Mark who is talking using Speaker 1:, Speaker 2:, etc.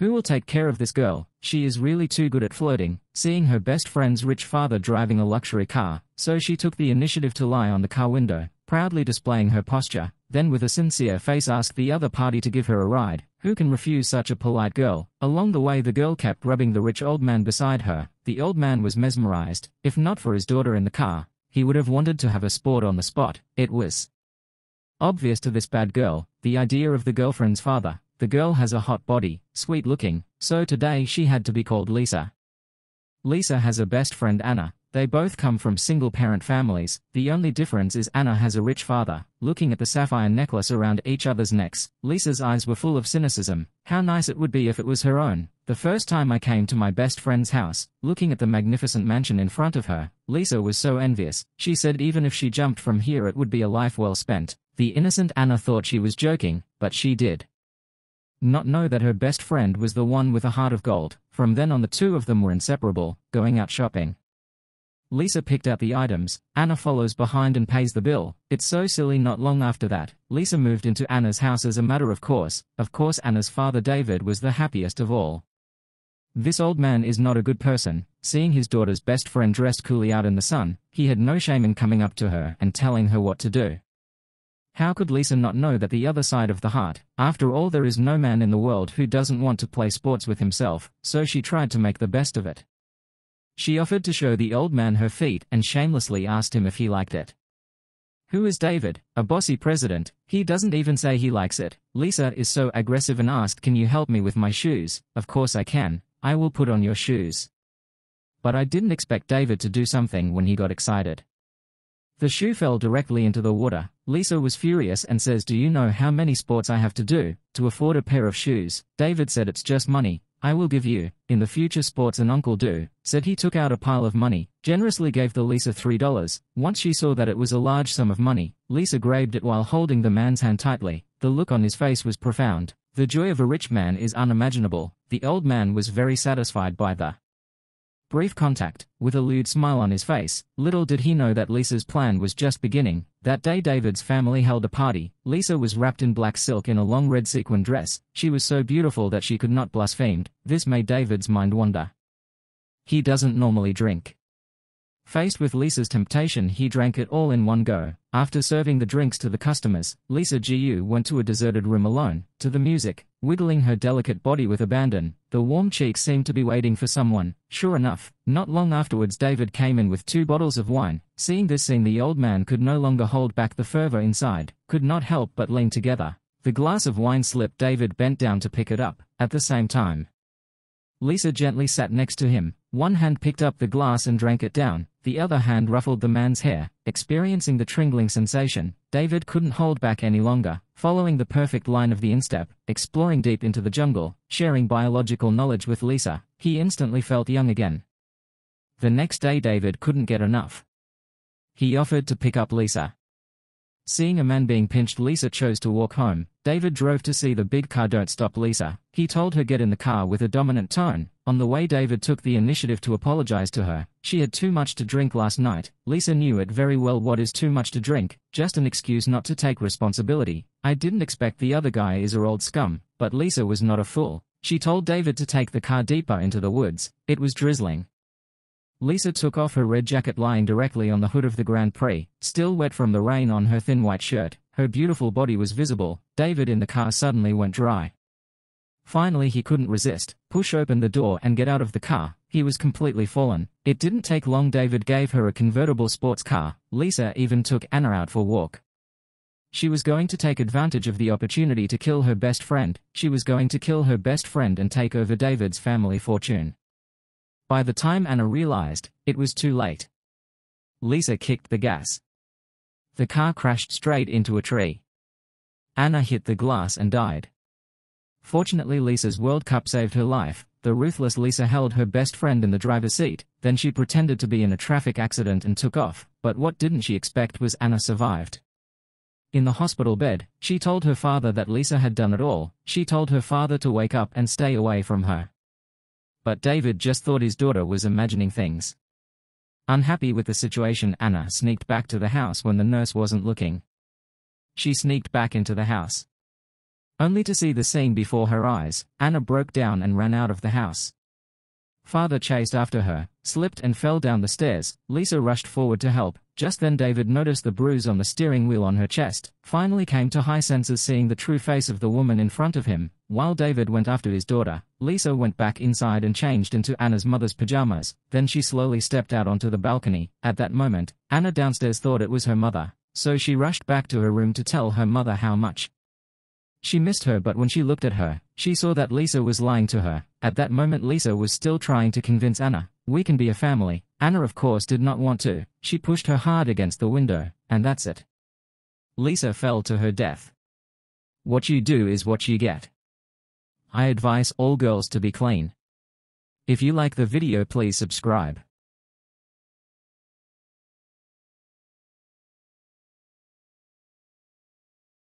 Speaker 1: Who will take care of this girl? She is really too good at flirting, seeing her best friend's rich father driving a luxury car, so she took the initiative to lie on the car window, proudly displaying her posture, then with a sincere face asked the other party to give her a ride. Who can refuse such a polite girl? Along the way the girl kept rubbing the rich old man beside her. The old man was mesmerized. If not for his daughter in the car, he would have wanted to have a sport on the spot. It was obvious to this bad girl, the idea of the girlfriend's father, the girl has a hot body, sweet looking, so today she had to be called Lisa. Lisa has a best friend Anna. They both come from single-parent families. The only difference is Anna has a rich father. Looking at the sapphire necklace around each other's necks, Lisa's eyes were full of cynicism. How nice it would be if it was her own. The first time I came to my best friend's house, looking at the magnificent mansion in front of her, Lisa was so envious. She said even if she jumped from here it would be a life well spent. The innocent Anna thought she was joking, but she did not know that her best friend was the one with a heart of gold. From then on the two of them were inseparable, going out shopping. Lisa picked out the items, Anna follows behind and pays the bill. It's so silly not long after that, Lisa moved into Anna's house as a matter of course, of course Anna's father David was the happiest of all. This old man is not a good person, seeing his daughter's best friend dressed coolly out in the sun, he had no shame in coming up to her and telling her what to do. How could Lisa not know that the other side of the heart? After all, there is no man in the world who doesn't want to play sports with himself, so she tried to make the best of it. She offered to show the old man her feet and shamelessly asked him if he liked it. Who is David, a bossy president? He doesn't even say he likes it. Lisa is so aggressive and asked, Can you help me with my shoes? Of course I can, I will put on your shoes. But I didn't expect David to do something when he got excited. The shoe fell directly into the water. Lisa was furious and says, Do you know how many sports I have to do to afford a pair of shoes? David said, It's just money. I will give you, in the future sports And uncle do, said he took out a pile of money, generously gave the Lisa $3. Once she saw that it was a large sum of money, Lisa grabbed it while holding the man's hand tightly. The look on his face was profound. The joy of a rich man is unimaginable. The old man was very satisfied by the Brief contact, with a lewd smile on his face, little did he know that Lisa's plan was just beginning. That day David's family held a party, Lisa was wrapped in black silk in a long red sequin dress, she was so beautiful that she could not blasphemed, this made David's mind wander. He doesn't normally drink. Faced with Lisa's temptation he drank it all in one go. After serving the drinks to the customers, Lisa Gu went to a deserted room alone, to the music, wiggling her delicate body with abandon. The warm cheeks seemed to be waiting for someone. Sure enough, not long afterwards David came in with two bottles of wine. Seeing this scene the old man could no longer hold back the fervor inside, could not help but lean together. The glass of wine slipped David bent down to pick it up, at the same time. Lisa gently sat next to him, one hand picked up the glass and drank it down, the other hand ruffled the man's hair. Experiencing the tingling sensation, David couldn't hold back any longer, following the perfect line of the instep, exploring deep into the jungle, sharing biological knowledge with Lisa, he instantly felt young again. The next day David couldn't get enough. He offered to pick up Lisa. Seeing a man being pinched Lisa chose to walk home, David drove to see the big car don't stop Lisa, he told her get in the car with a dominant tone, on the way David took the initiative to apologize to her. She had too much to drink last night. Lisa knew it very well what is too much to drink, just an excuse not to take responsibility. I didn't expect the other guy is a old scum, but Lisa was not a fool. She told David to take the car deeper into the woods. It was drizzling. Lisa took off her red jacket lying directly on the hood of the Grand Prix, still wet from the rain on her thin white shirt. Her beautiful body was visible. David in the car suddenly went dry. Finally he couldn't resist, push open the door and get out of the car, he was completely fallen. It didn't take long David gave her a convertible sports car, Lisa even took Anna out for a walk. She was going to take advantage of the opportunity to kill her best friend, she was going to kill her best friend and take over David's family fortune. By the time Anna realized, it was too late. Lisa kicked the gas. The car crashed straight into a tree. Anna hit the glass and died. Fortunately Lisa's World Cup saved her life, the ruthless Lisa held her best friend in the driver's seat, then she pretended to be in a traffic accident and took off, but what didn't she expect was Anna survived. In the hospital bed, she told her father that Lisa had done it all, she told her father to wake up and stay away from her. But David just thought his daughter was imagining things. Unhappy with the situation Anna sneaked back to the house when the nurse wasn't looking. She sneaked back into the house. Only to see the scene before her eyes, Anna broke down and ran out of the house. Father chased after her, slipped and fell down the stairs, Lisa rushed forward to help, just then David noticed the bruise on the steering wheel on her chest, finally came to high senses seeing the true face of the woman in front of him, while David went after his daughter, Lisa went back inside and changed into Anna's mother's pajamas, then she slowly stepped out onto the balcony, at that moment, Anna downstairs thought it was her mother, so she rushed back to her room to tell her mother how much, she missed her but when she looked at her, she saw that Lisa was lying to her. At that moment Lisa was still trying to convince Anna, we can be a family. Anna of course did not want to. She pushed her hard against the window, and that's it. Lisa fell to her death. What you do is what you get. I advise all girls to be clean. If you like the video please subscribe.